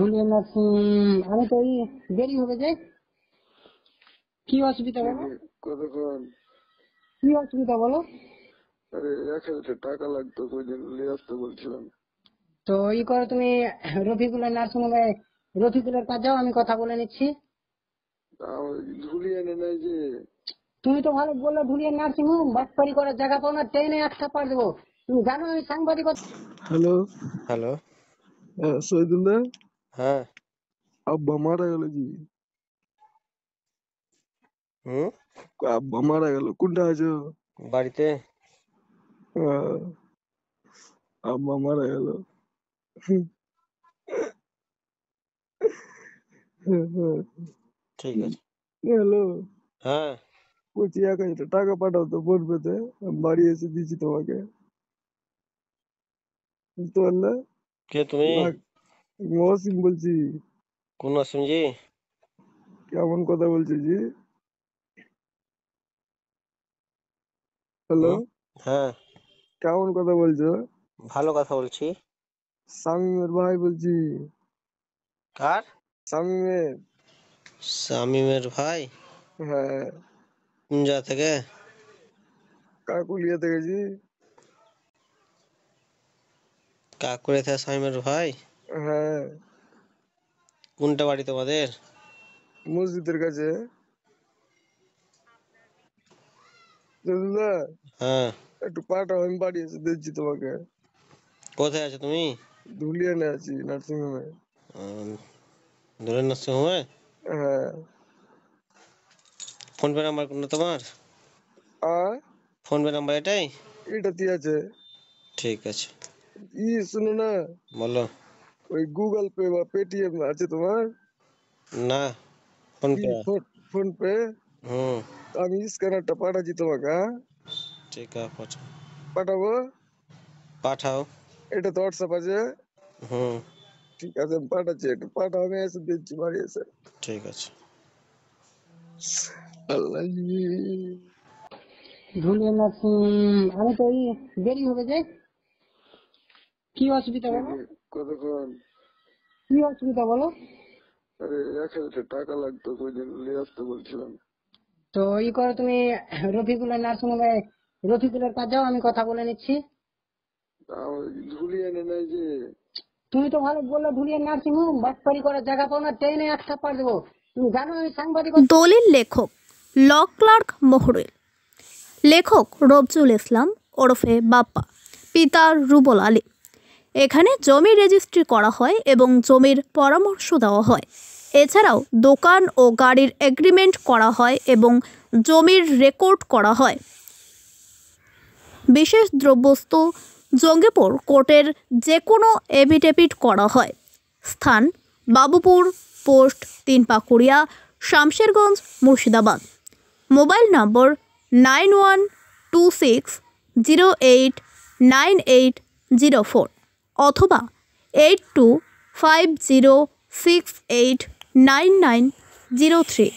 আমি তো দেরি হবে যে কি অসুবিধা হবে কতক্ষণ কি অসুবিধা বলো আরে এক হাজার টাকা লাগতো ওই দিন নিয়ে আসতে বলছিলাম তো ই করো তুমি রফিকুলের নার্সিং হোমে রফিকুলের কাজ যাও আমি কথা বলে নিচ্ছি ঝুলিয়ে এনে নাই যে তুমি তো ভালো বললে ঢুলিয়ে নার্সিং হোম বাটপারি করার জায়গা পাও না ট্রেনে একটা থাপ্পাড় দেবো তুমি জানো আমি সাংবাদিক হ্যালো হ্যালো সৈদুল্লাহ হ্যাঁ আব্বা মারা গেল জি কোনটা আছো বাড়িতে আব্বা মারা গেল ঠিক আছে হ্যালো হ্যাঁ বলছি এক টাকা পাঠাও তো ফোন পেতে বাড়ি এসে দিচ্ছি তোমাকে বুঝতে পারলে কে তুমি মহসিন বলছি কোন আসিম জি কেমন কথা বলছি জি হ্যালো হ্যাঁ কেমন কথা বলছো ভালো কথা বলছি শামিমের ভাই বলছি কার শামিমের শামিমের ভাই হ্যাঁ কোন থেকে কাকুলিয়া থেকে জি কাকুলিয়া থেকে শামিমের ভাই হ্যাঁ কোনটা বাড়ি তোমাদের মসজিদের কাছে হ্যাঁ একটু পাঠাও আমি বাড়ি এসে দেখছি তোমাকে কোথায় আছো তুমি ধুলিয়ানে আছি নার্সিং হোমে ধুলিয়ান নার্সিং হোমে হ্যাঁ ফোন পে নাম্বার কোনটা তোমার আর ফোন পে নাম্বার এটাই এটাতেই আছে ঠিক আছে ই শুনো না বলো ওই গুগল পে বা পেটিএম আছে তোমার না ফোন পে ফোন পে হুম আমি স্ক্যানারটা পাঠাচ্ছি তোমাকে ঠিক আছে পাঠাও পাঠাবো পাঠাও এটা তো হোয়াটসঅ্যাপ আছে হুম ঠিক আছে আমি পাঠাচ্ছি এটা পাঠাও আমি এসে দিচ্ছি বাড়ি এসে ঠিক আছে আল্লাহ ভুলে না আমি তো এই দেরি হবে যায় কি অসুবিধা বলো কতক্ষণ কি অসুবিধা বলো আরে এক হাজার টাকা লাগতো ওই দিন নিয়ে আসতে বলছিলাম তো ই করো তুমি রফিকুলের নার্সিং হোমে রফিকুলের কাছে যাও আমি কথা বলে নিচ্ছি ঝুলিয়ানে নাই যে তুমি তো ভালো বললে ঢুলিয়ান নার্সিং হোম বাটপারি করার জায়গা পাও না ট্রেনে একটা পার দেবো তুমি জানো আমি সাংবাদিক দলিল লেখক ল ক্লার্ক মহরুল লেখক রবজুল ইসলাম ওরফে বাপ্পা পিতা রুবল আলী এখানে জমি রেজিস্ট্রি করা হয় এবং জমির পরামর্শ দেওয়া হয় এছাড়াও দোকান ও গাড়ির এগ্রিমেন্ট করা হয় এবং জমির রেকর্ড করা হয় বিশেষ দ্রব্যস্ত জঙ্গিপুর কোর্টের যে কোনো এভিডেভিট করা হয় স্থান Babupur post Tinpakuria Shamsherganj Murshidabad mobile number nine one two six zero eight nine eight zero four অথবা eight two five zero six eight nine nine zero three